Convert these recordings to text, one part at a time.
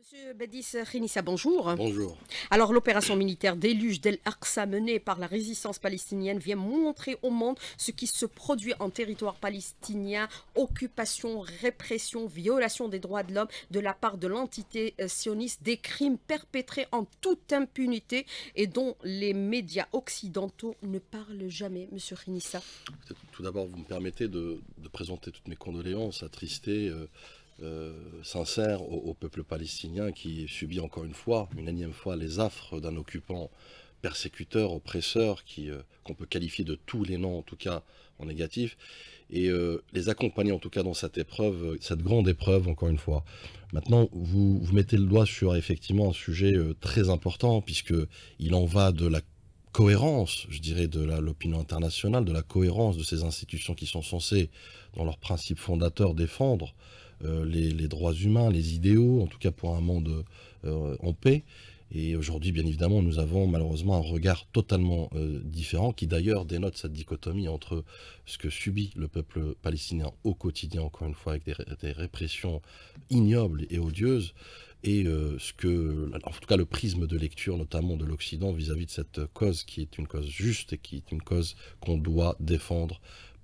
Monsieur Bedis Khinissa, bonjour. Bonjour. Alors l'opération militaire déluge d'El-Aqsa menée par la résistance palestinienne vient montrer au monde ce qui se produit en territoire palestinien, occupation, répression, violation des droits de l'homme de la part de l'entité euh, sioniste, des crimes perpétrés en toute impunité et dont les médias occidentaux ne parlent jamais, monsieur Khinissa. Tout d'abord, vous me permettez de, présenter toutes mes condoléances attristées. Euh, euh, sincère au, peuple palestinien qui subit encore une fois, une énième fois, les affres d'un occupant persécuteur, oppresseur, euh, qu'on peut qualifier de tous les noms, en tout cas en négatif, et euh, les accompagner en tout cas dans cette épreuve, cette grande épreuve, encore une fois. Maintenant, vous, vous mettez le doigt sur effectivement un sujet très important, puisque il en va de la cohérence, je dirais, de l'opinion internationale, de la cohérence de ces institutions qui sont censées, dans leurs principes fondateurs, défendre euh, les, droits humains, les idéaux, en tout cas pour un monde euh, en paix. Et aujourd'hui, bien évidemment, nous avons malheureusement un regard totalement euh, différent, qui d'ailleurs dénote cette dichotomie entre ce que subit le peuple palestinien au quotidien, encore une fois, avec des, répressions ignobles et odieuses, et ce que, en tout cas, le prisme de lecture, notamment de l'Occident, vis-à-vis de cette cause qui est une cause juste et qui est une cause qu'on doit défendre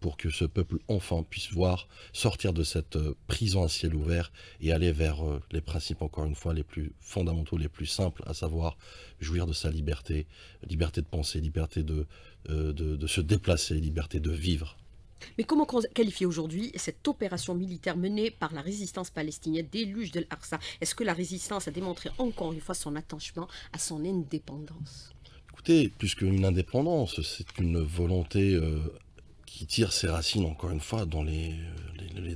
pour que ce peuple enfant puisse voir sortir de cette euh, prison à ciel ouvert et aller vers euh, les principes, encore une fois, les plus fondamentaux, les plus simples, à savoir jouir de sa liberté, liberté de penser, liberté de, euh, de, se déplacer, liberté de vivre. Mais comment qualifier aujourd'hui cette opération militaire menée par la résistance palestinienne, déluge de l'Arsa Est-ce que la résistance a démontré encore une fois son attachement à son indépendance Écoutez, plus qu'une indépendance, c'est une volonté qui tire ses racines, encore une fois, dans les,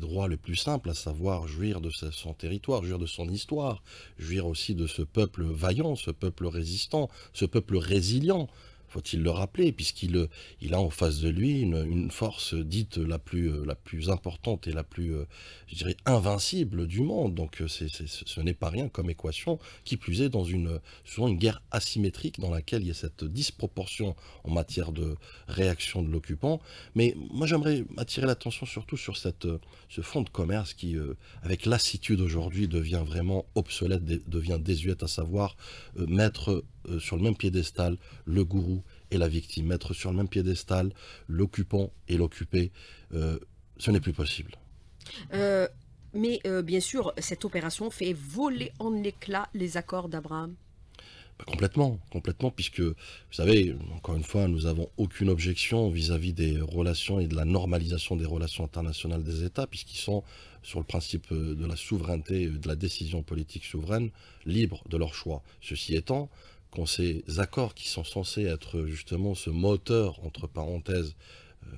droits les plus simples, à savoir jouir de son territoire, jouir de son histoire, jouir aussi de ce peuple vaillant, ce peuple résistant, ce peuple résilient, faut-il le rappeler, puisqu'il euh, a en face de lui une, force dite euh, la plus, importante et la plus, euh, je dirais, invincible du monde. Donc ce n'est pas rien comme équation, qui plus est dans une, une guerre asymétrique dans laquelle il y a cette disproportion en matière de réaction de l'occupant. Mais moi j'aimerais attirer l'attention surtout sur cette, ce fonds de commerce qui, avec lassitude aujourd'hui, devient vraiment obsolète, devient désuète, à savoir mettre euh, sur le même piédestal le gourou et la victime, mettre sur le même piédestal l'occupant et l'occupé, euh, ce n'est plus possible. Euh, mais bien sûr, cette opération fait voler en éclats les accords d'Abraham. Bah, complètement, complètement, puisque, vous savez, encore une fois, nous n'avons aucune objection vis-à-vis -vis des relations et de la normalisation des relations internationales des États, puisqu'ils sont sur le principe de la souveraineté, de la décision politique souveraine, libre de leur choix. Ceci étant, quand ces accords qui sont censés être justement ce moteur, entre parenthèses, euh,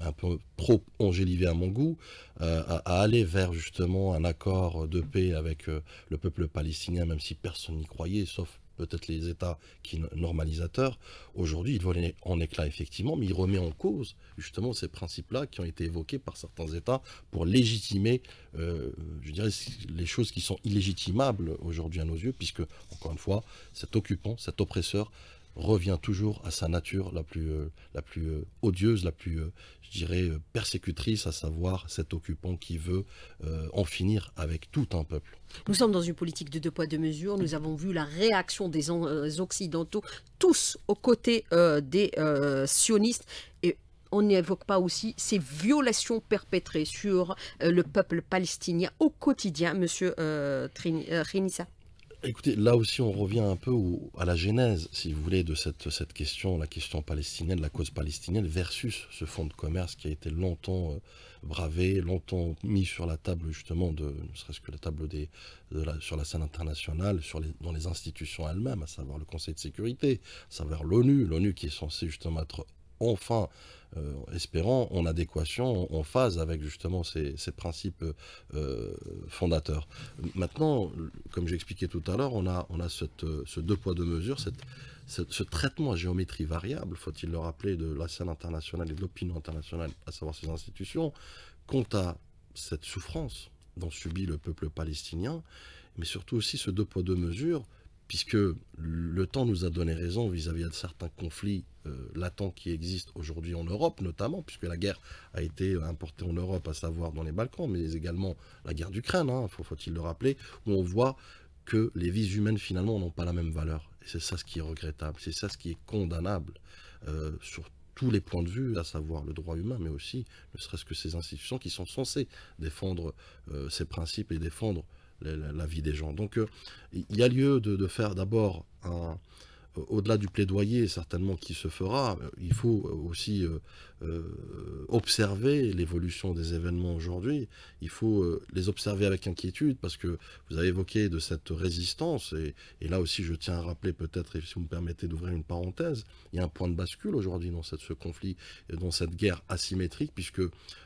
un peu trop angélivé à mon goût, euh, à, aller vers justement un accord de paix avec euh, le peuple palestinien, même si personne n'y croyait, sauf peut-être les États qui normalisateurs, aujourd'hui, ils vont en éclat effectivement, mais ils remettent en cause justement ces principes-là qui ont été évoqués par certains États pour légitimer, euh, je dirais, les choses qui sont illégitimables aujourd'hui à nos yeux, puisque, encore une fois, cet occupant, cet oppresseur, revient toujours à sa nature la plus, euh, la plus euh, odieuse, la plus, euh, je dirais, persécutrice, à savoir cet occupant qui veut en finir avec tout un peuple. Nous sommes dans une politique de deux poids, deux mesures. Nous avons vu la réaction des Occidentaux, tous aux côtés des sionistes. Et on n'évoque pas aussi ces violations perpétrées sur le peuple palestinien au quotidien, Monsieur Trinissa. Écoutez, là aussi, on revient un peu à la genèse, si vous voulez, de cette, question, la question palestinienne, la cause palestinienne, versus ce fonds de commerce qui a été longtemps euh, bravé, longtemps mis sur la table, justement, de, ne serait-ce que la table des, sur la scène internationale, sur les, dans les institutions elles-mêmes, à savoir le Conseil de sécurité, à savoir l'ONU, l'ONU qui est censée justement être enfin, euh, espérant en adéquation, en phase avec justement ces, principes euh, fondateurs. Maintenant, comme j'expliquais tout à l'heure, on a, on ce deux poids deux mesures, ce traitement à géométrie variable, faut-il le rappeler, de la scène internationale et de l'opinion internationale, à savoir ces institutions, quant à cette souffrance dont subit le peuple palestinien, mais surtout aussi ce deux poids deux mesures puisque le temps nous a donné raison vis-à-vis de certains conflits euh, latents qui existent aujourd'hui en Europe, notamment, puisque la guerre a été importée en Europe, à savoir dans les Balkans, mais également la guerre d'Ukraine, hein, faut-il le rappeler, où on voit que les vies humaines, finalement, n'ont pas la même valeur. Et c'est ça ce qui est regrettable, c'est ça ce qui est condamnable euh, sur tous les points de vue, à savoir le droit humain, mais aussi, ne serait-ce que ces institutions qui sont censées défendre euh, ces principes et défendre la, vie des gens. Donc euh, il y a lieu de, faire d'abord un, euh, au-delà du plaidoyer certainement qui se fera, euh, il faut aussi observer l'évolution des événements aujourd'hui. Il faut les observer avec inquiétude parce que vous avez évoqué de cette résistance et, là aussi je tiens à rappeler peut-être, si vous me permettez d'ouvrir une parenthèse, il y a un point de bascule aujourd'hui dans cette, ce conflit, dans cette guerre asymétrique puisque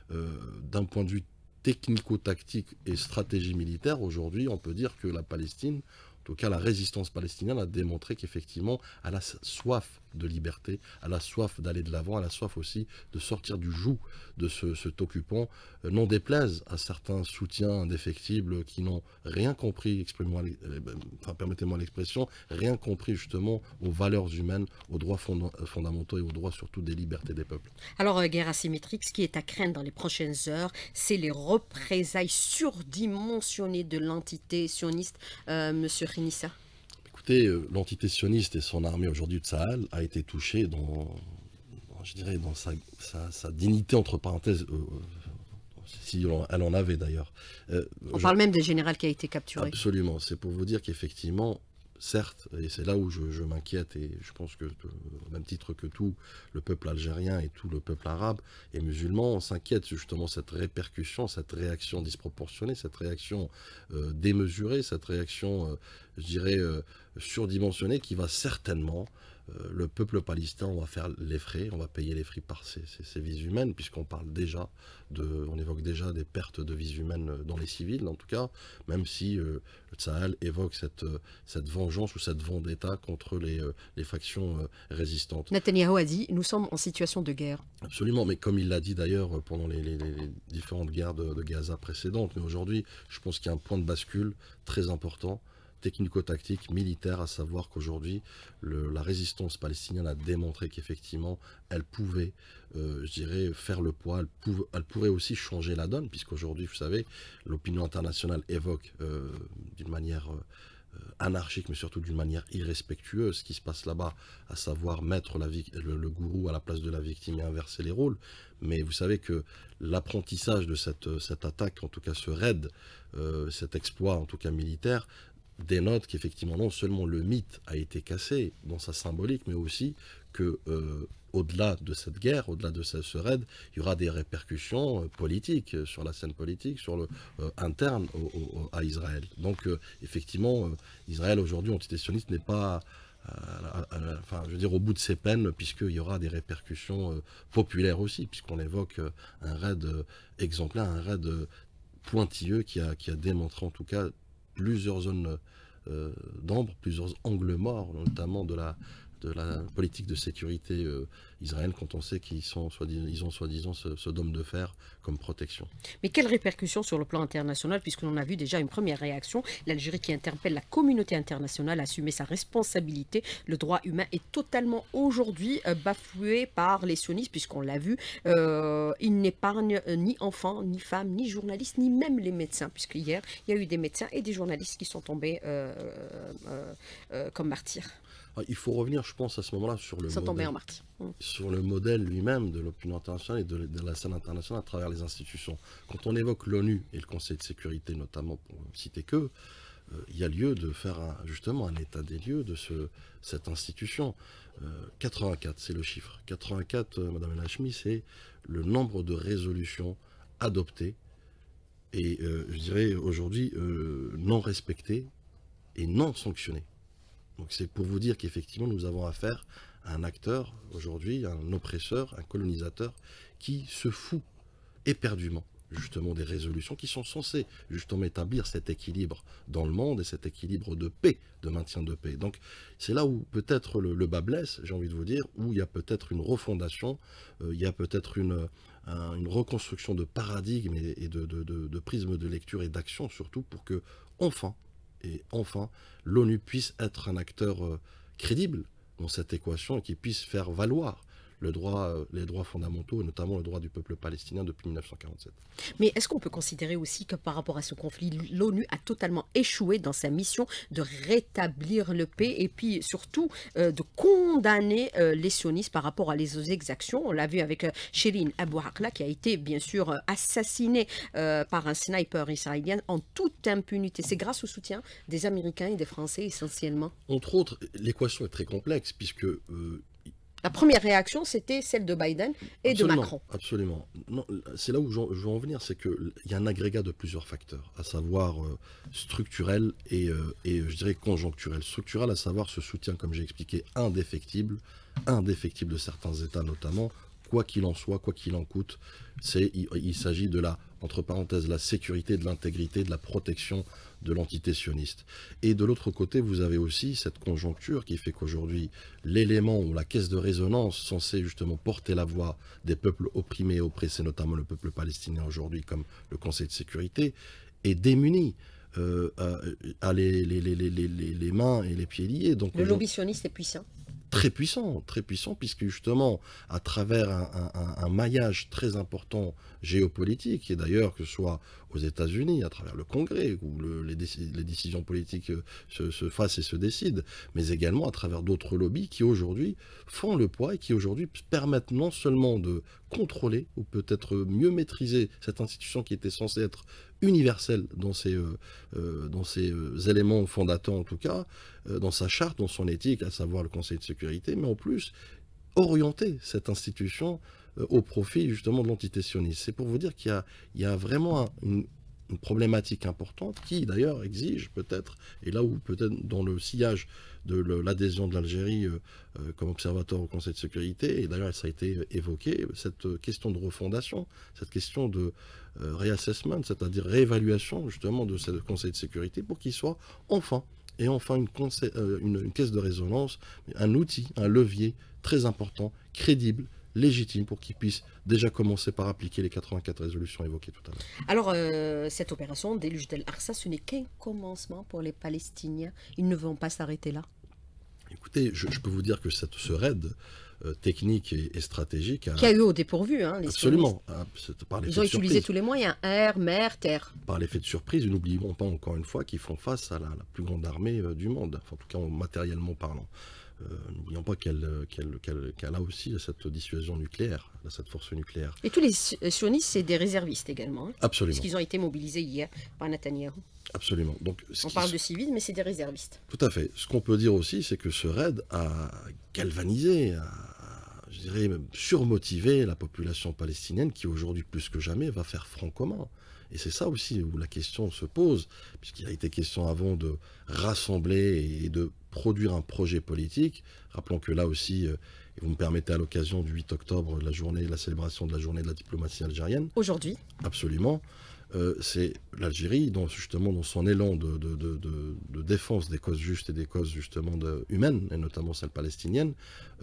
d'un point de vue technico-tactique et stratégie militaire, aujourd'hui, on peut dire que la Palestine, en tout cas la résistance palestinienne, a démontré qu'effectivement, elle a soif de liberté, à la soif d'aller de l'avant, à la soif aussi de sortir du joug de ce, cet occupant, euh, Non déplaise à certains soutiens indéfectibles qui n'ont rien compris, euh, ben, permettez-moi l'expression, rien compris justement aux valeurs humaines, aux droits euh, fondamentaux et aux droits surtout des libertés des peuples. Alors, guerre asymétrique, ce qui est à craindre dans les prochaines heures, c'est les représailles surdimensionnées de l'entité sioniste, Monsieur Rinissa. Euh, l'entité sioniste et son armée aujourd'hui de Sahel a été touchée dans, je dirais, dans sa, sa, dignité, entre parenthèses, euh, euh, si elle en avait d'ailleurs. on parle même des général qui a été capturé. Absolument, c'est pour vous dire qu'effectivement, certes, et c'est là où je, m'inquiète, et je pense que, euh, au même titre que tout le peuple algérien et tout le peuple arabe et musulman, on s'inquiète justement cette répercussion, cette réaction disproportionnée, cette réaction euh, démesurée, cette réaction, euh, je dirais, surdimensionnée, qui va certainement euh, le peuple palestin, on va faire les frais, on va payer les frais par ces vies humaines, puisqu'on parle déjà on évoque déjà des pertes de vies humaines dans les civils, en tout cas, même si euh, le Sahel évoque cette, vengeance ou cette vendetta contre les, euh, factions résistantes. Netanyahu a dit, nous sommes en situation de guerre. Absolument, mais comme il l'a dit d'ailleurs pendant les, différentes guerres de Gaza précédentes, mais aujourd'hui, je pense qu'il y a un point de bascule très important technico-tactique, militaire, à savoir qu'aujourd'hui, la résistance palestinienne a démontré qu'effectivement, elle pouvait, euh, je dirais, faire le poids, elle, pourrait aussi changer la donne, puisqu'aujourd'hui, vous savez, l'opinion internationale évoque euh, d'une manière... Euh, anarchique, mais surtout d'une manière irrespectueuse, ce qui se passe là-bas, à savoir mettre le, gourou à la place de la victime et inverser les rôles. Mais vous savez que l'apprentissage de cette, cette attaque, en tout cas ce raid, cet exploit en tout cas militaire, dénote qu'effectivement non seulement le mythe a été cassé dans sa symbolique, mais aussi que euh, au-delà de cette guerre, au-delà de ce, raid, il y aura des répercussions euh, politiques euh, sur la scène politique, sur le interne à Israël. Donc effectivement, Israël aujourd'hui anti-sioniste n'est pas enfin, je veux dire, au bout de ses peines, puisqu'il y aura des répercussions populaires aussi, puisqu'on évoque un raid exemplaire, un raid pointilleux qui a, qui a démontré en tout cas plusieurs zones euh, d'ombre, plusieurs angles morts, notamment de la, de la politique de sécurité euh, Israël quand on sait qu'ils sont, ont soi-disant ce, dôme de fer comme protection. Mais quelles répercussions sur le plan international, puisque l'on a vu déjà une première réaction, l'Algérie qui interpelle la communauté internationale à assumer sa responsabilité. Le droit humain est totalement aujourd'hui euh, bafoué par les sionistes, puisqu'on l'a vu, euh, ils n'épargnent ni enfants, ni femmes, ni journalistes, ni même les médecins, puisque hier, il y a eu des médecins et des journalistes qui sont tombés euh, comme martyrs. Ah, il faut revenir, je pense, à ce moment-là sur le modèle, mmh. sur le modèle lui-même de l'opinion internationale et de, la scène internationale à travers les institutions. Quand on évoque l'ONU et le Conseil de sécurité, notamment, pour ne citer que, euh, il y a lieu de faire justement un état des lieux de cette institution. 84, euh, c'est le chiffre. 84, euh, madame Madame Lachmi, c'est le nombre de résolutions adoptées et, je dirais aujourd'hui, non respectées et non sanctionnées. Donc c'est pour vous dire qu'effectivement, nous avons affaire à un acteur aujourd'hui, un oppresseur, un colonisateur, qui se fout éperdument justement des résolutions qui sont censées justement établir cet équilibre dans le monde et cet équilibre de paix, de maintien de paix. Donc c'est là où peut-être le, bas blesse, j'ai envie de vous dire, où il y a peut-être une refondation, euh, il y a peut-être une, reconstruction de paradigme et, de, prismes prisme de lecture et d'action surtout pour que enfin et enfin l'ONU puisse être un acteur euh, crédible dans cette équation et qui puisse faire valoir droit, euh, les droits fondamentaux, notamment le droit du peuple palestinien depuis 1947. Mais est-ce qu'on peut considérer aussi que par rapport à ce conflit, l'ONU a totalement échoué dans sa mission de rétablir le paix et puis surtout euh, de condamner euh, les sionistes par rapport à les exactions On l'a vu avec Shirin Abu Akla qui a été bien sûr assassinée par un sniper israélien en toute impunité. C'est grâce au soutien des Américains et des Français essentiellement Entre autres, l'équation est très complexe puisque la première réaction, c'était celle de Biden et de Macron. Absolument. C'est là où je, veux en venir, c'est qu'il y a un agrégat de plusieurs facteurs, à savoir euh, structurel et, euh, et, je dirais conjoncturel. Structurel, à savoir ce soutien, comme j'ai expliqué, indéfectible, indéfectible de certains États notamment, quoi qu'il en soit, quoi qu'il en coûte. Il, il s'agit de la, entre parenthèses, la sécurité, de l'intégrité, de la protection de l'entité sioniste. Et de l'autre côté, vous avez aussi cette conjoncture qui fait qu'aujourd'hui, l'élément ou la caisse de résonance censée justement porter la voix des peuples opprimés et oppressés, notamment le peuple palestinien aujourd'hui, comme le Conseil de sécurité, est démuni euh, à, les, mains et les pieds liés. Donc, le lobby sioniste est puissant très puissant, très puissant, puisque justement, à travers un, maillage très important géopolitique, et d'ailleurs que ce soit aux États-Unis, à travers le Congrès, où les, décisions politiques euh, se, se, fassent et se décident, mais également à travers d'autres lobbies qui aujourd'hui font le poids et qui aujourd'hui permettent non seulement de contrôler ou peut-être mieux maîtriser cette institution qui était censée être universel dans ses, euh, euh, dans euh, éléments fondateurs, en tout cas, dans sa charte, dans son éthique, à savoir le Conseil de sécurité, mais en plus, orienter cette institution au profit justement de l'entité sioniste. C'est pour vous dire qu'il y, a vraiment une une problématique importante qui d'ailleurs exige peut-être, et là où peut-être dans le sillage de l'adhésion de l'Algérie euh, euh, comme observateur au Conseil de sécurité, et d'ailleurs ça a été euh, évoqué, cette question de refondation, cette question de réassessment reassessment, c'est-à-dire réévaluation justement de ce Conseil de sécurité pour qu'il soit enfin, et enfin une, une, une caisse de résonance, un outil, un levier très important, crédible, légitime pour qu'ils puissent déjà commencer par appliquer les 84 résolutions évoquées tout à l'heure. Alors, euh, cette opération Déluge Del-Arsa, ce n'est qu'un commencement pour les Palestiniens. Ils ne vont pas s'arrêter là Écoutez, je, peux vous dire que cette, ce raid euh, technique et, stratégique... qui a eu au dépourvu, hein, Absolument. Ah, Ils ont utilisé tous les moyens, air, mer, terre. Par l'effet de surprise, n'oublions pas encore une fois qu'ils font face à la, plus grande armée euh, du monde, en tout cas matériellement parlant. Euh, n'oublions pas euh, qu'elle a aussi cette dissuasion nucléaire, cette force nucléaire. Et tous les euh, sionistes, c'est des réservistes également. Hein. Absolument. Parce qu'ils ont été mobilisés hier par Netanyahu. Absolument. Donc, On parle de civils, mais c'est des réservistes. Tout à fait. Ce qu'on peut dire aussi, c'est que ce raid a galvanisé, a, je dirais, surmotivé la population palestinienne qui, aujourd'hui, plus que jamais, va faire front commun. Et c'est ça aussi où la question se pose, puisqu'il a été question avant de rassembler et de produire un projet politique. Rappelons que là aussi, euh, et vous me permettez à l'occasion du 8 octobre, la journée, la célébration de la journée de la diplomatie algérienne. Aujourd'hui. Absolument. Euh, c'est l'Algérie, dont justement dans son élan de, défense des causes justes et des causes justement humaines, et notamment celle palestinienne,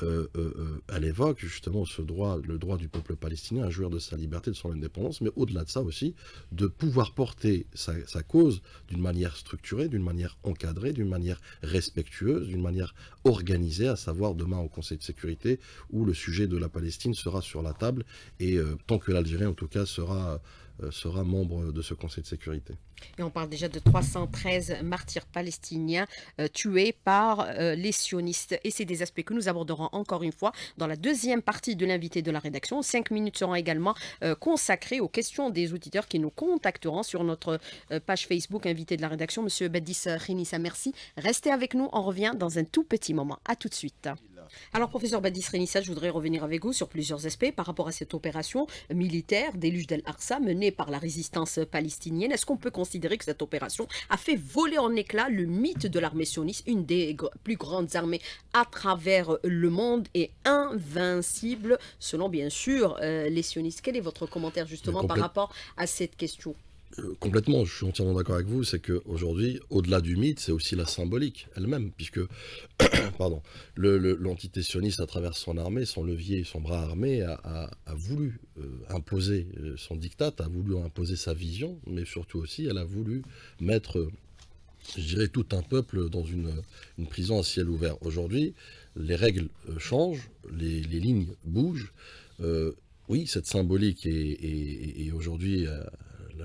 euh, euh, elle évoque justement ce droit, le droit du peuple palestinien à jouir de sa liberté, de son indépendance, mais au-delà de ça aussi, de pouvoir porter sa, cause d'une manière structurée, d'une manière encadrée, d'une manière respectueuse, d'une manière organisée, à savoir demain au Conseil de sécurité, où le sujet de la Palestine sera sur la table, et tant que l'Algérie en tout cas sera euh, sera membre de ce Conseil de sécurité. Et on parle déjà de 313 martyrs palestiniens euh, tués par euh, les sionistes. Et c'est des aspects que nous aborderons encore une fois dans la deuxième partie de l'invité de la rédaction. Cinq minutes seront également consacrées aux questions des auditeurs qui nous contacteront sur notre page Facebook invité de la rédaction. Monsieur Badis Rinissa, merci. Restez avec nous. On revient dans un tout petit moment. À tout de suite. Alors, professeur Badis Renissa, je voudrais revenir avec vous sur plusieurs aspects par rapport à cette opération militaire déluge dal arsa menée par la résistance palestinienne. Est-ce qu'on peut considérer que cette opération a fait voler en éclats le mythe de l'armée sioniste, une des plus grandes armées à travers le monde et invincible, selon bien sûr euh, les sionistes Quel est votre commentaire justement par rapport à cette question euh, complètement, je suis entièrement d'accord avec vous, c'est qu'aujourd'hui, au-delà du mythe, c'est aussi la symbolique elle-même, puisque pardon, l'entité sioniste, à travers son armée, son levier, son bras armé, a, voulu euh, imposer euh, son diktat, a voulu imposer sa vision, mais surtout aussi, elle a voulu mettre, je dirais, tout un peuple dans une, prison à ciel ouvert. Aujourd'hui, les règles changent, les, lignes bougent. oui, cette symbolique est, est aujourd'hui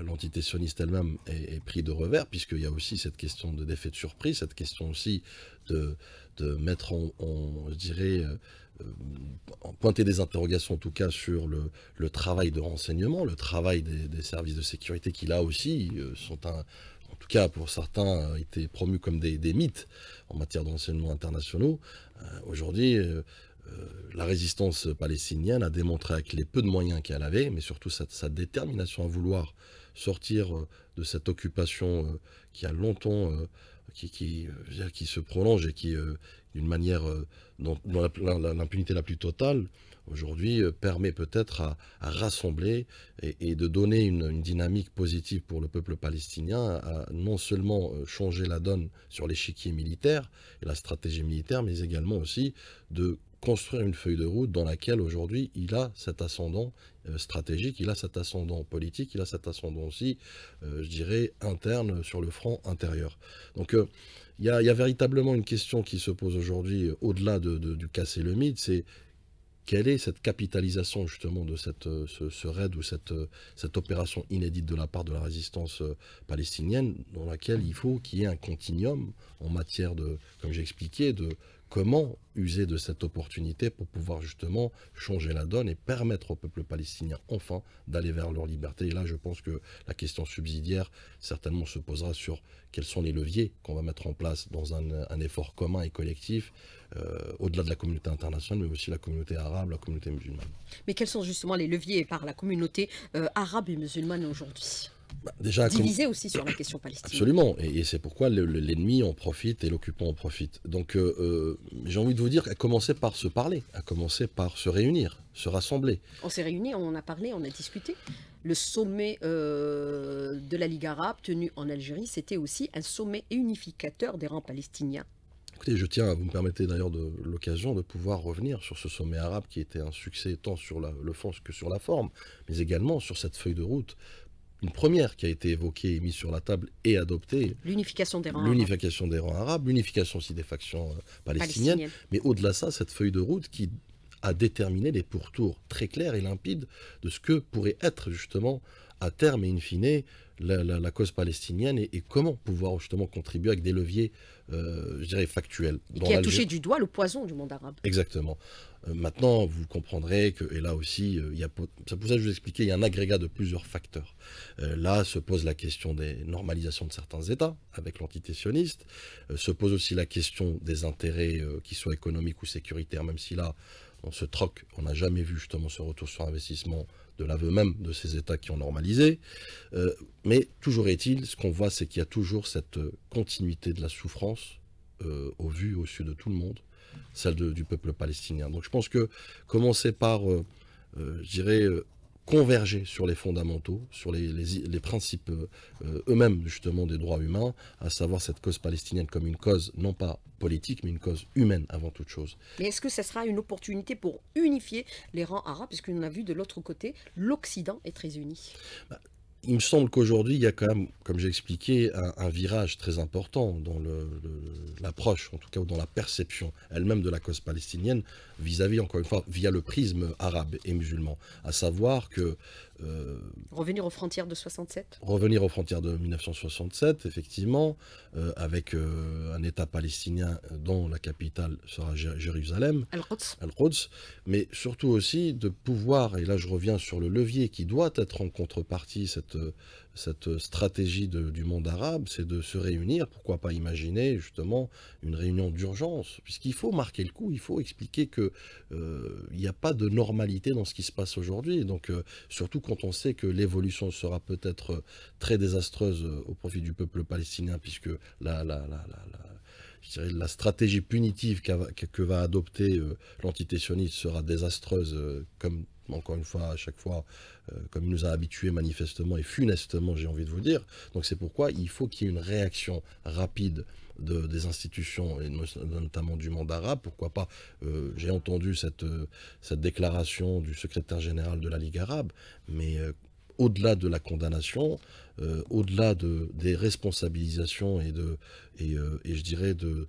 l'entité sioniste elle-même est, prise de revers, puisqu'il y a aussi cette question de d'effet de surprise, cette question aussi de, mettre en, en, je dirais, euh, en pointer des interrogations en tout cas sur le, travail de renseignement, le travail des, services de sécurité qui là aussi euh, sont un, en tout cas pour certains, euh, été promus comme des, mythes en matière de renseignement internationaux. Aujourd'hui, la résistance palestinienne a démontré avec les peu de moyens qu'elle avait, mais surtout sa, détermination à vouloir sortir euh, de cette occupation euh, qui a longtemps, euh, qui, qui, qui, se prolonge et qui, d'une manière dont, l'impunité la, plus totale, aujourd'hui, permet peut-être à, rassembler et, de donner une, une dynamique positive pour le peuple palestinien, à non seulement changer la donne sur l'échiquier militaire et la stratégie militaire, mais également aussi de construire une feuille de route dans laquelle aujourd'hui il a cet ascendant euh, stratégique, il a cet ascendant politique, il a cet ascendant aussi, euh, je dirais, interne sur le front intérieur. Donc euh, il y, a, véritablement une question qui se pose aujourd'hui au-delà de, du casser le mythe, c'est quelle est cette capitalisation justement de cette, ce, ce, raid ou cette, cette opération inédite de la part de la résistance palestinienne dans laquelle il faut qu'il y ait un continuum en matière de, comme j'ai expliqué, de comment user de cette opportunité pour pouvoir justement changer la donne et permettre au peuple palestinien enfin d'aller vers leur liberté. Et là, je pense que la question subsidiaire certainement se posera sur quels sont les leviers qu'on va mettre en place dans un, effort commun et collectif, euh, au-delà de la communauté internationale, mais aussi la communauté arabe, la communauté musulmane. Mais quels sont justement les leviers par la communauté euh, arabe et musulmane aujourd'hui bah, divisé aussi sur la question palestinienne. Absolument, et, c'est pourquoi l'ennemi en profite et l'occupant en profite. Donc euh, euh, j'ai envie de vous dire, à commencer par se parler, à commencer par se réunir, se rassembler. On s'est réunis, on en a parlé, on a discuté. Le sommet euh, de la Ligue arabe tenu en Algérie, c'était aussi un sommet unificateur des rangs palestiniens. Écoutez, je tiens, à vous me permettez d'ailleurs de l'occasion de pouvoir revenir sur ce sommet arabe qui était un succès tant sur le fond que sur la forme, mais également sur cette feuille de route une première qui a été évoquée et mise sur la table et adoptée. L'unification des rangs L'unification des rangs arabes, l'unification aussi des factions euh, palestiniennes. Mais au-delà de ça, cette feuille de route qui a déterminé les pourtours très clairs et limpides de ce que pourrait être justement à terme et in fine la, la, cause palestinienne et, comment pouvoir justement contribuer avec des leviers euh, je dirais, factuel. qui a touché du doigt le poison du monde arabe. Exactement. Euh, maintenant, vous comprendrez que, et là aussi, euh, il y a, pour ça que je vous expliquer. il y a un agrégat de plusieurs facteurs. là se pose la question des normalisations de certains États avec l'entité sioniste, se pose aussi la question des intérêts, qui soient économiques ou sécuritaires, même si là, on se troque, on n'a jamais vu justement ce retour sur investissement de l'aveu même de ces États qui ont normalisé. Euh, mais toujours est-il, ce qu'on voit, c'est qu'il y a toujours cette euh, continuité de la souffrance euh, au vu, au su de tout le monde, celle du peuple palestinien. Donc je pense que commencer par, je dirais, converger sur les fondamentaux, sur les, principes euh, eux-mêmes justement des droits humains, à savoir cette cause palestinienne comme une cause non pas politique mais une cause humaine avant toute chose. Mais est-ce que ça sera une opportunité pour unifier les rangs arabes Parce qu'on a vu de l'autre côté, l'Occident est très uni. Bah, il me semble qu'aujourd'hui, il y a quand même, comme j'ai expliqué, un, virage très important dans l'approche, en tout cas, dans la perception elle-même de la cause palestinienne vis-à-vis, encore une fois, via le prisme arabe et musulman, à savoir que... Euh, revenir aux frontières de 67 Revenir aux frontières de 1967, effectivement, euh, avec euh, un État palestinien dont la capitale sera Jérusalem. Al-Quds. al mais surtout aussi de pouvoir, et là je reviens sur le levier qui doit être en contrepartie cette cette stratégie du monde arabe, c'est de se réunir, pourquoi pas imaginer justement une réunion d'urgence, puisqu'il faut marquer le coup, il faut expliquer qu'il euh, n'y a pas de normalité dans ce qui se passe aujourd'hui, donc euh, surtout quand on sait que l'évolution sera peut-être euh, très désastreuse au profit du peuple palestinien, puisque la, la, la stratégie punitive que va adopter l'entité sioniste sera désastreuse, comme encore une fois, à chaque fois, euh, comme il nous a habitués manifestement et funestement, j'ai envie de vous dire. Donc c'est pourquoi il faut qu'il y ait une réaction rapide des institutions, et notamment du monde arabe. Pourquoi pas euh, J'ai entendu cette, euh, cette déclaration du secrétaire général de la Ligue arabe, mais au-delà de la condamnation, euh, au-delà de, des responsabilisations et, de, et, euh, je dirais euh,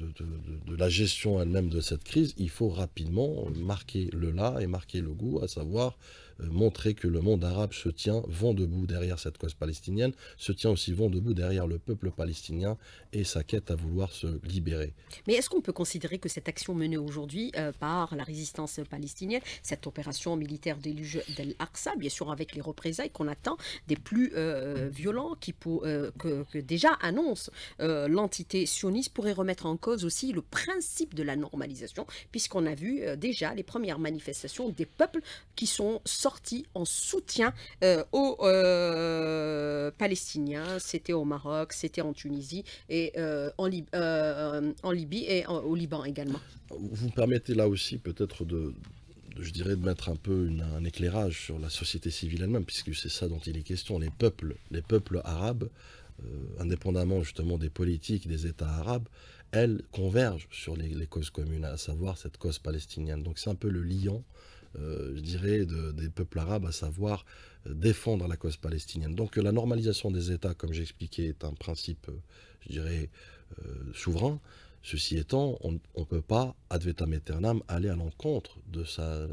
de, de, de la gestion elle-même de cette crise, il faut rapidement marquer le là et marquer le goût, à savoir euh, montrer que le monde arabe se tient vent debout derrière cette cause palestinienne, se tient aussi vent debout derrière le peuple palestinien et sa quête à vouloir se libérer. Mais est-ce qu'on peut considérer que cette action menée aujourd'hui euh, par la résistance palestinienne, cette opération militaire déluge d'Al-Aqsa, bien sûr avec les représailles qu'on attend des plus euh, violents qui pour, que, déjà annonce l'entité sioniste, pourrait remettre en cause aussi le principe de la normalisation, puisqu'on a vu déjà les premières manifestations des peuples qui sont sortis en soutien euh, aux euh, Palestiniens. C'était au Maroc, c'était en Tunisie et euh, en, Libye et au Liban également. Vous permettez là aussi peut-être de, je dirais, de mettre un peu un éclairage sur la société civile elle-même, puisque c'est ça dont il est question. Les peuples, les peuples arabes, indépendamment justement des politiques des États arabes, elles convergent sur les, les, causes communes, à savoir cette cause palestinienne. Donc c'est un peu le liant euh, je dirais, des peuples arabes, à savoir euh, défendre la cause palestinienne. Donc la normalisation des États, comme j'expliquais, est un principe, euh, je dirais, souverain. Ceci étant, on ne peut pas, ad vitam aeternam, aller à l'encontre de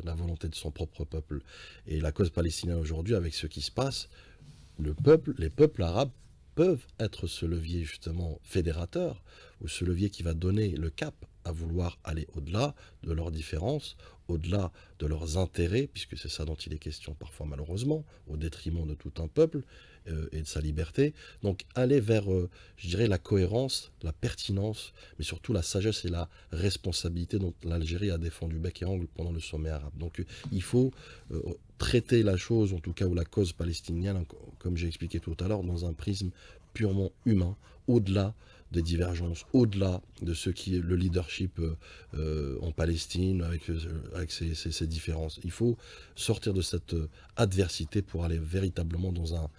la volonté de son propre peuple. Et la cause palestinienne aujourd'hui, avec ce qui se passe, le peuple, les peuples arabes peuvent être ce levier justement fédérateur, ou ce levier qui va donner le cap à vouloir aller au-delà de leurs différences, au-delà de leurs intérêts, puisque c'est ça dont il est question parfois malheureusement, au détriment de tout un peuple euh, et de sa liberté. Donc aller vers, euh, je dirais, la cohérence, la pertinence, mais surtout la sagesse et la responsabilité dont l'Algérie a défendu bec et angle pendant le sommet arabe. Donc euh, il faut traiter la chose, en tout cas, ou la cause palestinienne, comme j'ai expliqué tout à l'heure, dans un prisme purement humain, au-delà des divergences au-delà de ce qui est le leadership euh, euh, en Palestine, avec, euh, avec ces, différences. Il faut sortir de cette adversité pour aller véritablement dans un,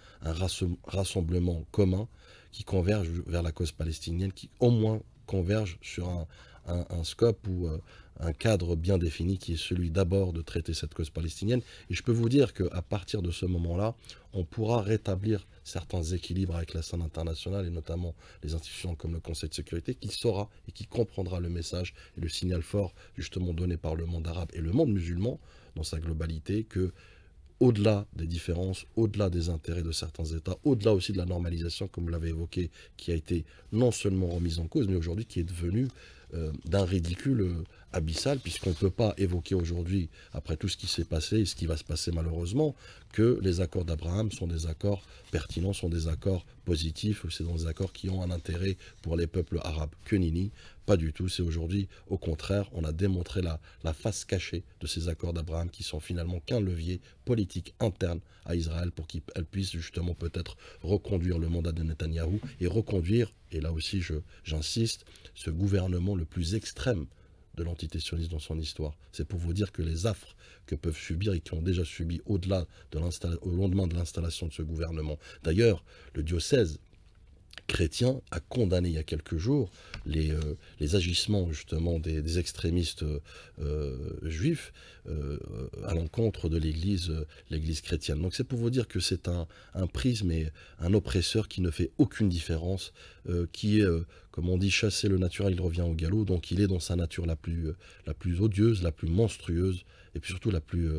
rassemblement commun qui converge vers la cause palestinienne, qui au moins converge sur un, scope où un cadre bien défini qui est celui d'abord de traiter cette cause palestinienne. Et je peux vous dire qu'à partir de ce moment-là, on pourra rétablir certains équilibres avec la scène internationale et notamment les institutions comme le Conseil de sécurité qui saura et qui comprendra le message et le signal fort justement donné par le monde arabe et le monde musulman dans sa globalité que au-delà des différences, au-delà des intérêts de certains États, au-delà aussi de la normalisation, comme vous l'avez évoqué, qui a été non seulement remise en cause, mais aujourd'hui qui est devenue euh, d'un ridicule euh, abyssal, puisqu'on ne peut pas évoquer aujourd'hui, après tout ce qui s'est passé et ce qui va se passer malheureusement, que les accords d'Abraham sont des accords pertinents, sont des accords positifs, c'est dans des accords qui ont un intérêt pour les peuples arabes. Que nini, pas du tout. C'est aujourd'hui, au contraire, on a démontré la, la face cachée de ces accords d'Abraham qui sont finalement qu'un levier politique interne à Israël pour qu'elle puisse justement peut-être reconduire le mandat de Netanyahou et reconduire, et là aussi j'insiste, ce gouvernement le plus extrême de l'entité sioniste dans son histoire. C'est pour vous dire que les affres que peuvent subir et qui ont déjà subi au-delà de au lendemain de l'installation de ce gouvernement. D'ailleurs, le diocèse chrétien a condamné il y a quelques jours les, euh, agissements justement des, extrémistes euh, juifs euh, à l'encontre de l'Église l'Église chrétienne. Donc c'est pour vous dire que c'est un, prisme et un oppresseur qui ne fait aucune différence, qui est, comme on dit, chasser le naturel, il revient au galop, donc il est dans sa nature la plus, la plus odieuse, la plus monstrueuse, et puis surtout la plus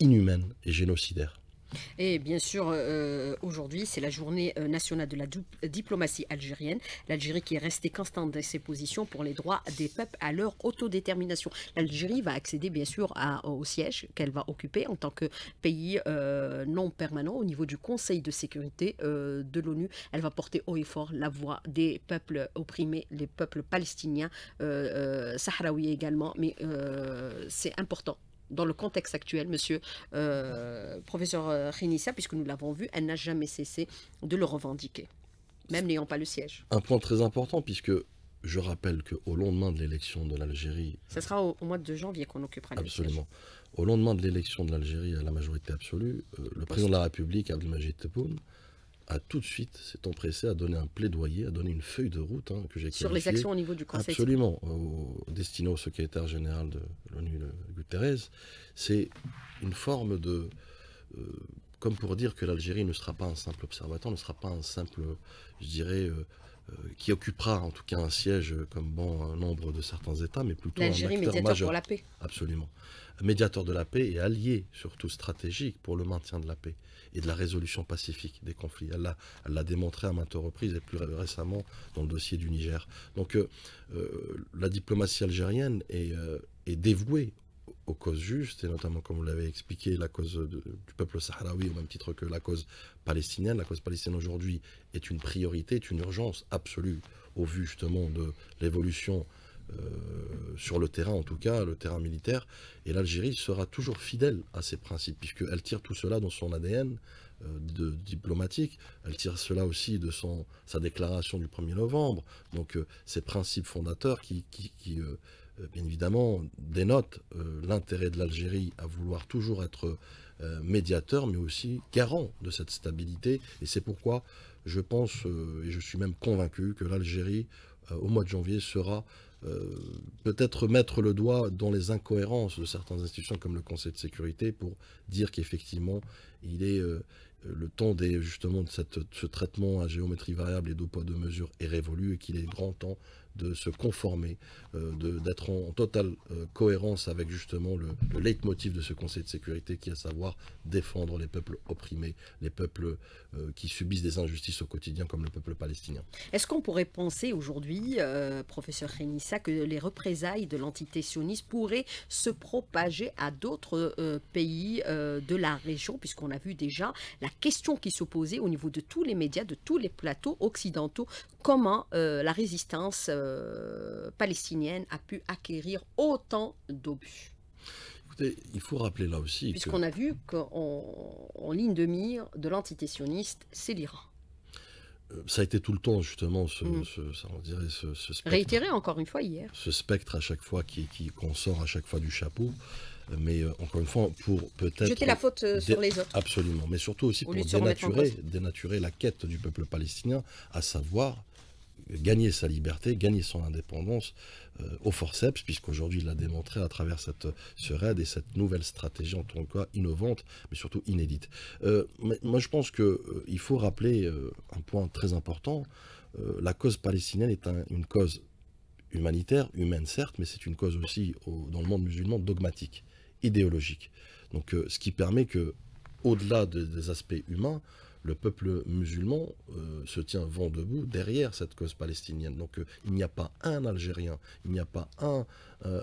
inhumaine et génocidaire. Et bien sûr, euh, aujourd'hui, c'est la journée euh, nationale de la diplomatie algérienne. L'Algérie qui est restée constante dans ses positions pour les droits des peuples à leur autodétermination. L'Algérie va accéder, bien sûr, au siège qu'elle va occuper en tant que pays euh, non permanent au niveau du Conseil de sécurité de l'ONU. Elle va porter haut et fort la voix des peuples opprimés, les peuples palestiniens, sahraouis également. Mais c'est important dans le contexte actuel, monsieur euh, professeur euh, Rinissa, puisque nous l'avons vu, elle n'a jamais cessé de le revendiquer, même n'ayant pas le siège. Un point très important, puisque je rappelle qu'au lendemain de l'élection de l'Algérie... Ce sera au, mois de janvier qu'on occupera le Absolument. Au lendemain de l'élection de l'Algérie à la majorité absolue, euh, le président de la République, Abdelmajid Tebboune, a tout de suite s'est empressé à donner un plaidoyer, à donner une feuille de route hein, que j'ai Sur les actions au niveau du Conseil Absolument, destiné au secrétaire général de l'ONU, Guterres. C'est une forme de. Euh, comme pour dire que l'Algérie ne sera pas un simple observateur, ne sera pas un simple, je dirais, euh, euh, qui occupera en tout cas un siège comme bon nombre de certains États, mais plutôt un médiateur pour la paix. Absolument. Médiateur de la paix et allié surtout stratégique pour le maintien de la paix et de la résolution pacifique des conflits. Elle l'a démontré à maintes reprises et plus récemment dans le dossier du Niger. Donc euh, euh, la diplomatie algérienne est dévouée aux causes justes, et notamment, comme vous l'avez expliqué, la cause du peuple sahraoui, au même titre que la cause palestinienne. La cause palestinienne aujourd'hui est une priorité, est une urgence absolue, au vu justement de l'évolution euh, sur le terrain, en tout cas, le terrain militaire. Et l'Algérie sera toujours fidèle à ces principes, puisqu'elle tire tout cela dans son ADN euh, de, diplomatique. Elle tire cela aussi de son, sa déclaration du 1er novembre. Donc, euh, ces principes fondateurs qui, qui euh, bien évidemment, dénote euh, l'intérêt de l'Algérie à vouloir toujours être euh, médiateur, mais aussi garant de cette stabilité. Et c'est pourquoi je pense, et je suis même convaincu, que l'Algérie, au mois de janvier, sera peut-être mettre le doigt dans les incohérences de certaines institutions comme le Conseil de sécurité pour dire qu'effectivement, il est le temps des, justement de ce traitement à géométrie variable et deux poids deux mesures est révolu et qu'il est grand temps de se conformer, euh, d'être en totale euh, cohérence avec justement le, le leitmotiv de ce Conseil de sécurité qui est à savoir défendre les peuples opprimés, les peuples euh, qui subissent des injustices au quotidien comme le peuple palestinien. Est-ce qu'on pourrait penser aujourd'hui, euh, professeur Renissa, que les représailles de l'entité sioniste pourraient se propager à d'autres euh, pays de la région, puisqu'on a vu déjà la question qui se posait au niveau de tous les médias, de tous les plateaux occidentaux, comment la résistance palestinienne a pu acquérir autant d'obus il faut rappeler là aussi. Puisqu'on a vu qu'en ligne de mire de l'entité sioniste, c'est l'Iran. Euh, ça a été tout le temps, justement, mm. ce, spectre, Réitéré encore une fois hier. Ce spectre à chaque fois qu'on qui, sort à chaque fois du chapeau. Mais euh, encore une fois, pour peut-être. Jeter la faute euh, sur les autres. Absolument. Mais surtout aussi pour dénaturer, dénaturer la quête du peuple palestinien, à savoir gagner sa liberté, gagner son indépendance, euh, au forceps, puisqu'aujourd'hui il l'a démontré à travers cette, euh, ce raid et cette nouvelle stratégie en tout cas innovante, mais surtout inédite. Euh, moi je pense qu'il faut rappeler un point très important, la cause palestinienne est une cause humanitaire, humaine certes, mais c'est une cause aussi dans le monde musulman dogmatique, idéologique. Donc ce qui permet que, au-delà des aspects humains, le peuple musulman euh, se tient vent debout derrière cette cause palestinienne. Donc euh, il n'y a pas un Algérien, il n'y a pas euh,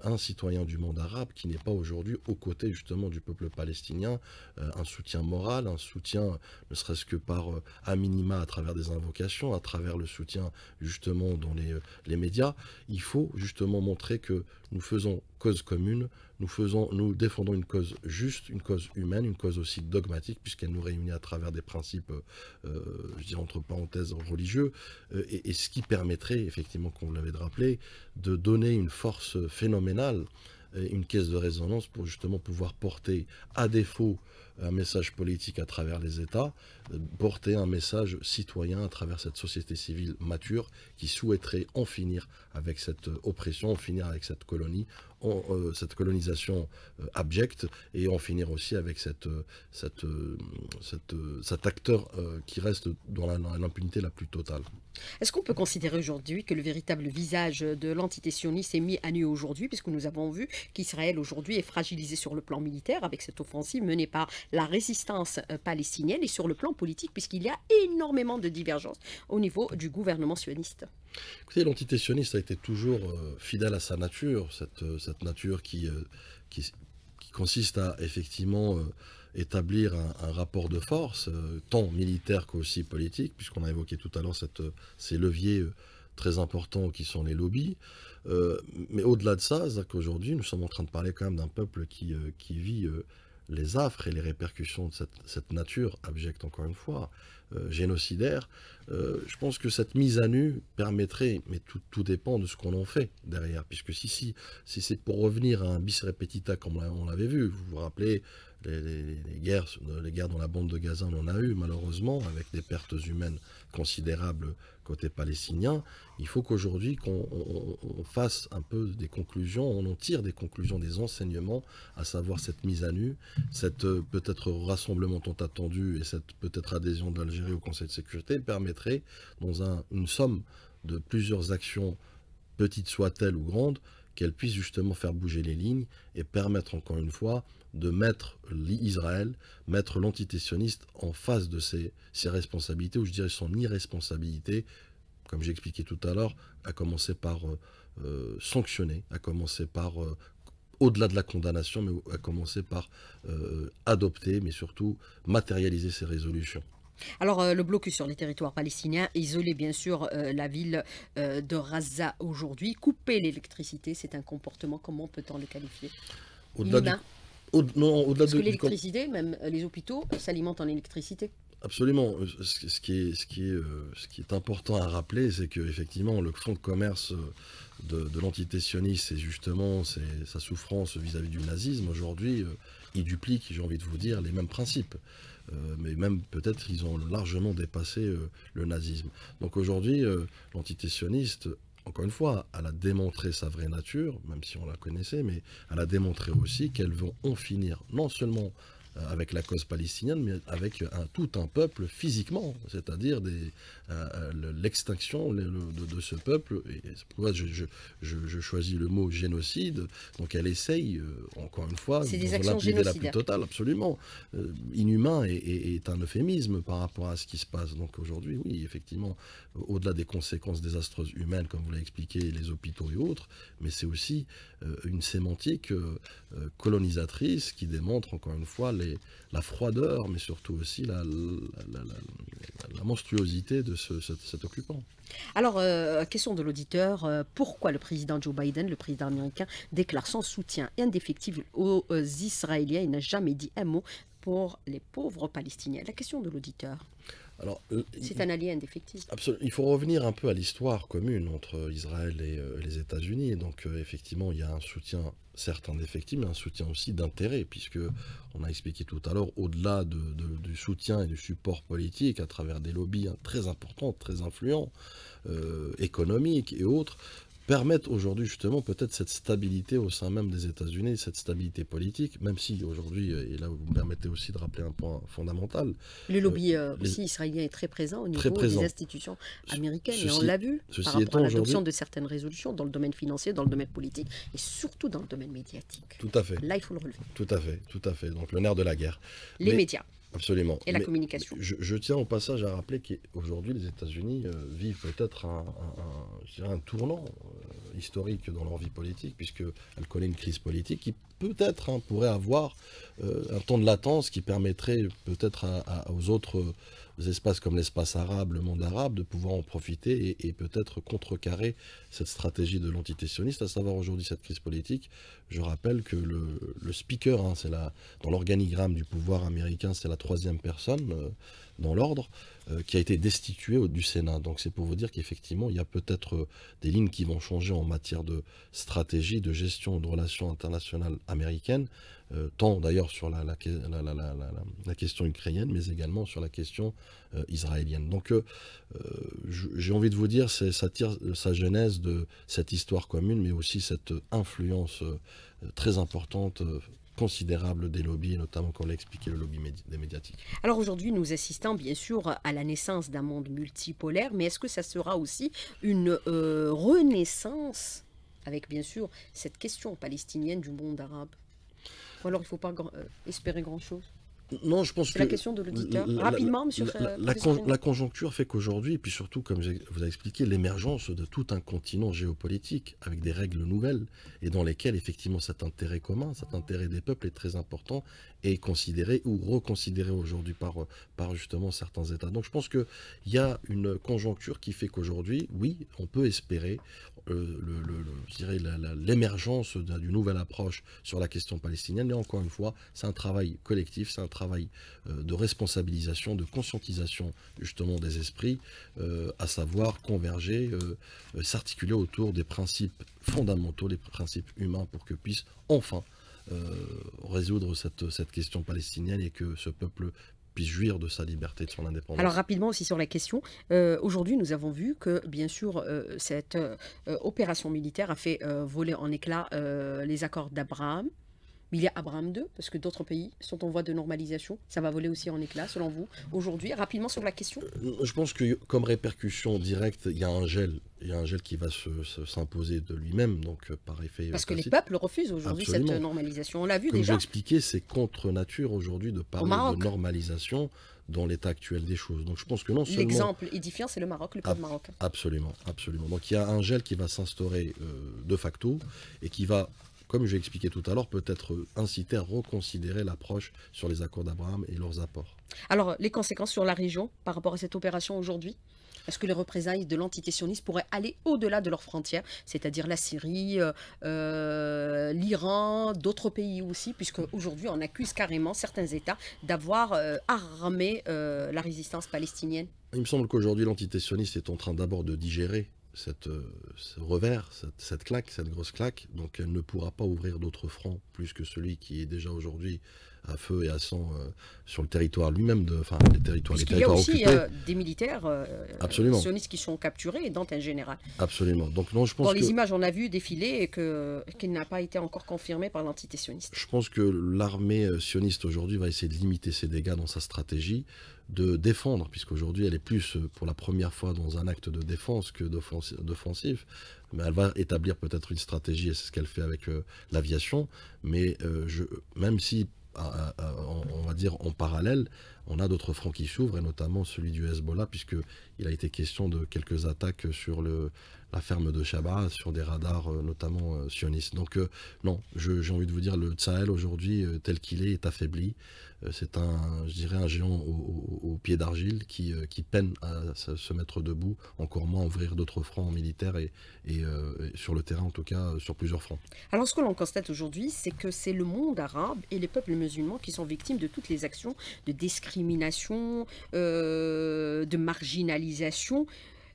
un, citoyen du monde arabe qui n'est pas aujourd'hui aux côtés justement du peuple palestinien, un soutien moral, un soutien ne serait-ce que par un minima à travers des invocations, à travers le soutien justement dans les médias. Il faut justement montrer que nous faisons cause commune, nous, faisons, nous défendons une cause juste, une cause humaine, une cause aussi dogmatique, puisqu'elle nous réunit à travers des principes, euh, je dirais entre parenthèses, religieux, euh, et, ce qui permettrait, effectivement, comme vous l'avez rappelé, de donner une force phénoménale, une caisse de résonance pour justement pouvoir porter, à défaut un message politique à travers les États, euh, porter un message citoyen à travers cette société civile mature qui souhaiterait en finir avec cette euh, oppression, en finir avec cette colonie, euh, cette colonisation abjecte et en finir aussi avec cette, cette, cet acteur qui reste dans l'impunité la, la, plus totale. Est-ce qu'on peut considérer aujourd'hui que le véritable visage de l'entité sioniste est mis à nu aujourd'hui, puisque nous avons vu qu'Israël aujourd'hui est fragilisé sur le plan militaire avec cette offensive menée par la résistance euh, palestinienne et sur le plan politique, puisqu'il y a énormément de divergences au niveau du gouvernement sioniste. Écoutez, l'entité sioniste a été toujours euh, fidèle à sa nature, cette, euh, nature qui, consiste à effectivement établir un, rapport de force, tant militaire qu'aussi politique, puisqu'on a évoqué tout à l'heure ces leviers très importants qui sont les lobbies. mais au-delà de ça, c'est qu'aujourd'hui, nous sommes en train de parler quand même d'un peuple qui, vit les affres et les répercussions de cette, nature abjecte, encore une fois, euh, génocidaire, euh, je pense que cette mise à nu permettrait, mais tout, dépend de ce qu'on en fait derrière, puisque si, si, c'est pour revenir à un bis repetita comme on l'avait vu, vous vous rappelez les, guerres, les guerres dans la bande de Gaza, on en a eu malheureusement, avec des pertes humaines considérables côté palestinien, il faut qu'aujourd'hui qu'on fasse un peu des conclusions, on en tire des conclusions, des enseignements, à savoir cette mise à nu, cette euh, peut-être rassemblement tant attendu et cette peut-être adhésion de l'Algérie au Conseil de sécurité permettrait, dans une somme de plusieurs actions, petites soient-elles ou grandes, qu'elles puisse justement faire bouger les lignes et permettre encore une fois de mettre l'Israël, mettre l'entité en face de ses, responsabilités, ou je dirais son irresponsabilité, comme j'ai expliqué tout à l'heure, à commencer par euh, euh, sanctionner, à commencer par, euh, au-delà de la condamnation, mais à commencer par adopter, mais surtout matérialiser ses résolutions. Alors, le blocus sur les territoires palestiniens isoler bien sûr la ville de Raza aujourd'hui. Couper l'électricité, c'est un comportement, comment peut-on le qualifier au au-delà de. l'électricité, même euh, les hôpitaux s'alimentent en électricité. Absolument. Euh, ce qui est, ce qui est, euh, ce qui est important à rappeler, c'est que effectivement, le fonds de commerce de, de l'entité sioniste, c'est justement sa souffrance vis-à-vis du nazisme. Aujourd'hui, il duplique, j'ai envie de vous dire, les mêmes principes. mais même peut-être ils ont largement dépassé le nazisme. Donc aujourd'hui, l'entité sioniste encore une fois, elle a démontré sa vraie nature, même si on la connaissait, mais elle a démontré aussi qu'elles vont en finir non seulement euh, avec la cause palestinienne, mais avec un, tout un peuple physiquement, c'est-à-dire euh, euh, l'extinction de, ce peuple. Et pourquoi je, choisis le mot génocide. Donc elle essaye, encore une fois, de la plus totale, absolument. inhumain est, un euphémisme par rapport à ce qui se passe. Donc aujourd'hui, oui, effectivement, au-delà des conséquences désastreuses humaines, comme vous l'avez expliqué, les hôpitaux et autres, mais c'est aussi une sémantique colonisatrice qui démontre, encore une fois, la froideur, mais surtout aussi la, monstruosité de cet, occupant. Alors, euh, question de l'auditeur, euh, pourquoi le président Joe Biden, le président américain, déclare son soutien indéfectible aux Israéliens Il n'a jamais dit un mot pour les pauvres Palestiniens. La question de l'auditeur. Euh, c'est un allié indéfectible. Il faut revenir un peu à l'histoire commune entre Israël et euh, les États-Unis. Donc, euh, effectivement, il y a un soutien, certain d'effectifs, mais un soutien aussi d'intérêt, puisque on a expliqué tout à l'heure, au-delà du soutien et du support politique, à travers des lobbies hein, très importants, très influents, économiques et autres, permettent aujourd'hui justement peut-être cette stabilité au sein même des États-Unis, cette stabilité politique, même si aujourd'hui, euh, et là vous me permettez aussi de rappeler un point fondamental. Le euh, lobby euh, israélien est très présent au niveau des institutions américaines, et on l'a vu par rapport à l'adoption de certaines résolutions dans le domaine financier, dans le domaine politique, et surtout dans le domaine médiatique. Tout à fait. Là, il faut le relever. Tout à fait, tout à fait. Donc le nerf de la guerre. Les médias. Absolument. Et la communication. Je, tiens au passage à rappeler qu'aujourd'hui, les États-Unis euh, vivent peut-être un, un, tournant euh, historique dans leur vie politique, puisqu'elle connaît une crise politique qui peut-être hein, pourrait avoir euh, un temps de latence qui permettrait peut-être aux autres espaces comme l'espace arabe, le monde arabe, de pouvoir en profiter et, peut-être contrecarrer cette stratégie de l'entité sioniste, à savoir aujourd'hui cette crise politique. Je rappelle que le, speaker, hein, c'est la, dans l'organigramme du pouvoir américain, c'est la troisième personne euh, dans l'ordre, euh, qui a été destituée du Sénat. Donc c'est pour vous dire qu'effectivement, il y a peut-être euh, des lignes qui vont changer en matière de stratégie, de gestion de relations internationales américaines, euh, tant d'ailleurs sur la, question ukrainienne, mais également sur la question euh, israélienne. Donc euh, j'ai envie de vous dire, ça tire sa genèse de cette histoire commune, mais aussi cette influence très importante considérable des lobbies, notamment quand l'a expliqué, le lobby des médiatiques. Alors aujourd'hui, nous assistons bien sûr à la naissance d'un monde multipolaire, mais est-ce que ça sera aussi une renaissance avec bien sûr cette question palestinienne du monde arabe ou alors il ne faut pas euh, espérer grand-chose non, je pense que. la question de l'auditeur. Rapidement, monsieur. Euh, la, conjoncture fait qu'aujourd'hui, et puis surtout, comme vous avez expliqué, l'émergence de tout un continent géopolitique avec des règles nouvelles et dans lesquelles, effectivement, cet intérêt commun, cet intérêt des peuples est très important et considéré ou reconsidéré aujourd'hui par, par justement certains États. Donc je pense qu'il y a une conjoncture qui fait qu'aujourd'hui, oui, on peut espérer, euh, l'émergence d'une nouvelle approche sur la question palestinienne. Mais encore une fois, c'est un travail collectif, c'est un travail euh, de responsabilisation, de conscientisation justement des esprits, euh, à savoir converger, s'articuler autour des principes fondamentaux, des principes humains, pour que puisse enfin résoudre cette, cette, question palestinienne et que ce peuple puisse jouir de sa liberté, de son indépendance. Alors rapidement aussi sur la question, euh, aujourd'hui nous avons vu que bien sûr euh, cette euh, opération militaire a fait voler en éclats les accords d'Abraham, il y a Abraham II, parce que d'autres pays sont en voie de normalisation. Ça va voler aussi en éclats, selon vous, aujourd'hui. Rapidement sur la question. Euh, je pense que comme répercussion directe, il y a un gel. Il y a un gel qui va s'imposer de lui-même, donc euh, par effet. Parce que les peuples refusent aujourd'hui cette euh, normalisation. On l'a vu comme déjà. Comme expliqué, c'est contre nature aujourd'hui de parler de normalisation dans l'état actuel des choses. Donc je pense que non seulement... L'exemple édifiant, c'est le Maroc, le peuple marocain. Absolument, absolument. Donc il y a un gel qui va s'instaurer de facto et qui va comme j'ai expliqué tout à l'heure, peut-être inciter à reconsidérer l'approche sur les accords d'Abraham et leurs apports. Alors, les conséquences sur la région par rapport à cette opération aujourd'hui est-ce que les représailles de l'entité sioniste pourraient aller au-delà de leurs frontières, c'est-à-dire la Syrie, euh, euh, l'Iran, d'autres pays aussi, puisque aujourd'hui on accuse carrément certains États d'avoir euh, armé la résistance palestinienne Il me semble qu'aujourd'hui l'entité sioniste est en train d'abord de digérer cette, euh, ce revers, cette, claque, cette grosse claque. Donc elle ne pourra pas ouvrir d'autres fronts plus que celui qui est déjà aujourd'hui à feu et à sang euh, sur le territoire lui-même, enfin les territoires, les Il y a aussi euh, des militaires sionistes qui sont capturés dont un général. Absolument. Donc je pense Dans les images, on a vu défiler et que qu'il n'a pas été encore confirmé par l'entité sioniste. Je pense que l'armée sioniste aujourd'hui va essayer de limiter ses dégâts dans sa stratégie de défendre, puisqu'aujourd'hui elle est plus euh, pour la première fois dans un acte de défense que d'offensif, mais elle va établir peut-être une stratégie, et c'est ce qu'elle fait avec euh, l'aviation, mais euh, je, même si, on va dire en parallèle, on a d'autres fronts qui s'ouvrent, et notamment celui du Hezbollah, puisqu'il a été question de quelques attaques sur le, la ferme de Shabbat, sur des radars euh, notamment euh, sionistes. Donc euh, non, j'ai envie de vous dire, le Tsahel aujourd'hui, tel qu'il est, est affaibli. C'est un, je dirais, un géant au, au, pied d'argile qui, peine à se mettre debout, encore moins ouvrir d'autres fronts militaires et, et, et, sur le terrain, en tout cas, sur plusieurs fronts. Alors ce que l'on constate aujourd'hui, c'est que c'est le monde arabe et les peuples musulmans qui sont victimes de toutes les actions de discrimination discrimination, euh, de marginalisation.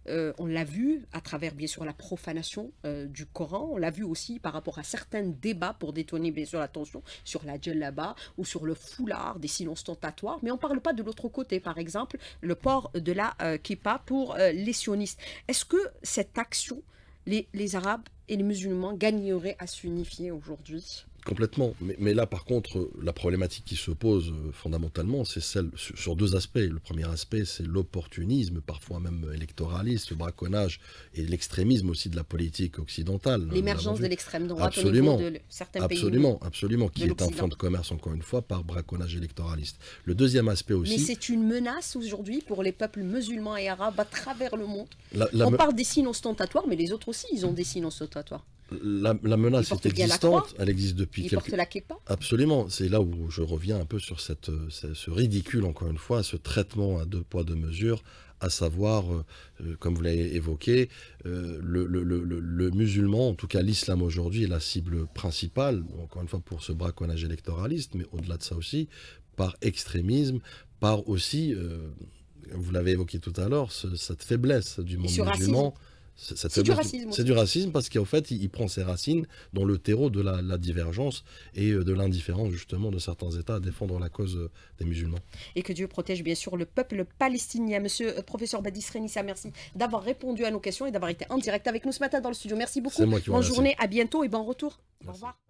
Euh, on l'a vu à travers, bien sûr, la profanation euh, du Coran. On l'a vu aussi par rapport à certains débats pour détourner, bien sûr, l'attention sur la djellaba ou sur le foulard, des silences tentatoires. Mais on ne parle pas de l'autre côté, par exemple, le port de la kippa pour les sionistes. Est-ce que cette action, les, les Arabes et les musulmans gagneraient à s'unifier aujourd'hui Complètement. Mais, là, par contre, la problématique qui se pose euh, fondamentalement, c'est celle sur, deux aspects. Le premier aspect, c'est l'opportunisme, parfois même électoraliste, le braconnage et l'extrémisme aussi de la politique occidentale. Hein, L'émergence de l'extrême droite absolument, au de certains absolument, pays. Absolument, absolument, qui est un fonds de commerce, encore une fois, par braconnage électoraliste. Le deuxième aspect aussi. Mais c'est une menace aujourd'hui pour les peuples musulmans et arabes à travers le monde. On parle des signes ostentatoires, mais les autres aussi, ils ont des signes ostentatoires la, menace est existante, elle existe depuis quelques... la Absolument, c'est là où je reviens un peu sur cette, euh, ce ridicule, encore une fois, ce traitement à deux poids, deux mesures, à savoir, euh, euh, comme vous l'avez évoqué, le, musulman, en tout cas l'islam aujourd'hui, est la cible principale, encore une fois pour ce braconnage électoraliste, mais au-delà de ça aussi, par extrémisme, par aussi, vous l'avez évoqué tout à l'heure, cette faiblesse du monde musulman. C'est du racisme. C'est du racisme parce qu'en fait, il, prend ses racines dans le terreau de la, divergence et euh, de l'indifférence justement de certains États à défendre la cause euh, des musulmans. Et que Dieu protège bien sûr le peuple palestinien. Monsieur le euh, professeur Badis Renissa, merci d'avoir répondu à nos questions et d'avoir été en direct avec nous ce matin dans le studio. Merci beaucoup. Bonne journée, à bientôt et bon retour. Au revoir.